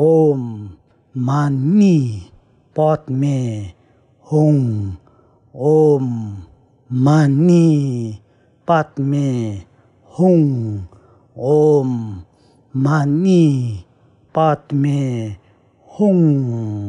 ओम मानी पौत में होम ओम मानी पत में हूँ ओम मानी पत में हूँ